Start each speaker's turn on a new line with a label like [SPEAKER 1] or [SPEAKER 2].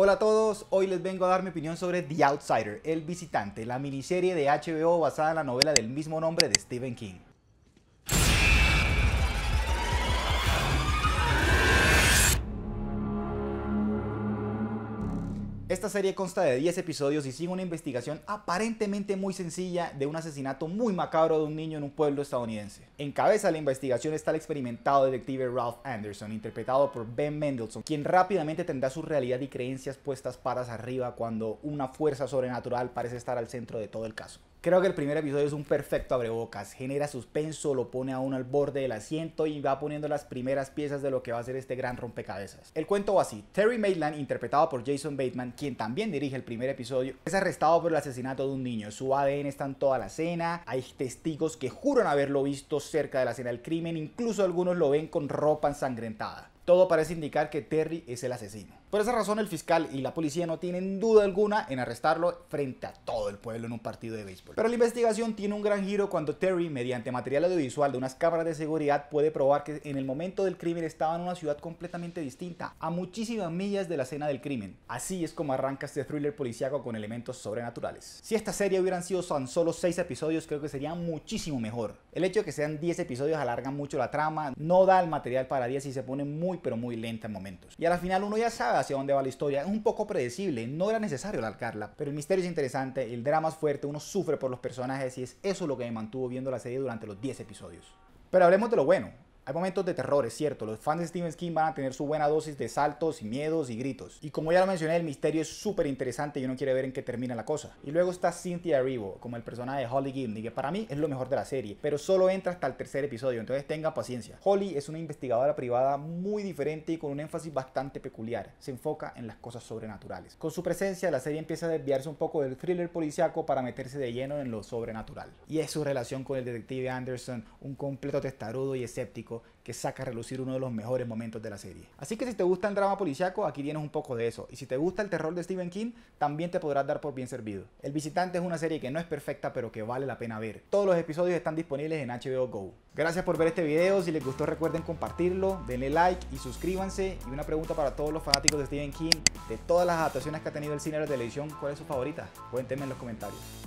[SPEAKER 1] Hola a todos, hoy les vengo a dar mi opinión sobre The Outsider, El Visitante, la miniserie de HBO basada en la novela del mismo nombre de Stephen King. Esta serie consta de 10 episodios y sigue una investigación aparentemente muy sencilla de un asesinato muy macabro de un niño en un pueblo estadounidense. En cabeza de la investigación está el experimentado detective Ralph Anderson, interpretado por Ben Mendelssohn, quien rápidamente tendrá su realidad y creencias puestas patas arriba cuando una fuerza sobrenatural parece estar al centro de todo el caso. Creo que el primer episodio es un perfecto abrebocas, genera suspenso, lo pone a uno al borde del asiento y va poniendo las primeras piezas de lo que va a ser este gran rompecabezas. El cuento va así, Terry Maitland, interpretado por Jason Bateman, quien también dirige el primer episodio, es arrestado por el asesinato de un niño, su ADN está en toda la escena, hay testigos que juran haberlo visto cerca de la escena del crimen, incluso algunos lo ven con ropa ensangrentada. Todo parece indicar que Terry es el asesino. Por esa razón, el fiscal y la policía no tienen duda alguna en arrestarlo frente a todo el pueblo en un partido de béisbol. Pero la investigación tiene un gran giro cuando Terry, mediante material audiovisual de unas cámaras de seguridad, puede probar que en el momento del crimen estaba en una ciudad completamente distinta, a muchísimas millas de la escena del crimen. Así es como arranca este thriller policíaco con elementos sobrenaturales. Si esta serie hubieran sido tan solo 6 episodios, creo que sería muchísimo mejor. El hecho de que sean 10 episodios alarga mucho la trama, no da el material para 10 y se pone muy pero muy lenta en momentos. Y a la final uno ya sabe hacia dónde va la historia, es un poco predecible, no era necesario alargarla, pero el misterio es interesante, el drama es fuerte, uno sufre por los personajes y es eso lo que me mantuvo viendo la serie durante los 10 episodios. Pero hablemos de lo bueno, hay momentos de terror, es cierto, los fans de Stephen King van a tener su buena dosis de saltos y miedos y gritos. Y como ya lo mencioné, el misterio es súper interesante y uno quiere ver en qué termina la cosa. Y luego está Cynthia Erivo, como el personaje de Holly Gibney, que para mí es lo mejor de la serie, pero solo entra hasta el tercer episodio, entonces tengan paciencia. Holly es una investigadora privada muy diferente y con un énfasis bastante peculiar. Se enfoca en las cosas sobrenaturales. Con su presencia, la serie empieza a desviarse un poco del thriller policiaco para meterse de lleno en lo sobrenatural. Y es su relación con el detective Anderson, un completo testarudo y escéptico que saca a relucir uno de los mejores momentos de la serie. Así que si te gusta el drama policiaco, aquí tienes un poco de eso. Y si te gusta el terror de Stephen King, también te podrás dar por bien servido. El Visitante es una serie que no es perfecta, pero que vale la pena ver. Todos los episodios están disponibles en HBO Go. Gracias por ver este video, si les gustó recuerden compartirlo, denle like y suscríbanse. Y una pregunta para todos los fanáticos de Stephen King, de todas las adaptaciones que ha tenido el cine de la televisión, ¿cuál es su favorita? Cuéntenme en los comentarios.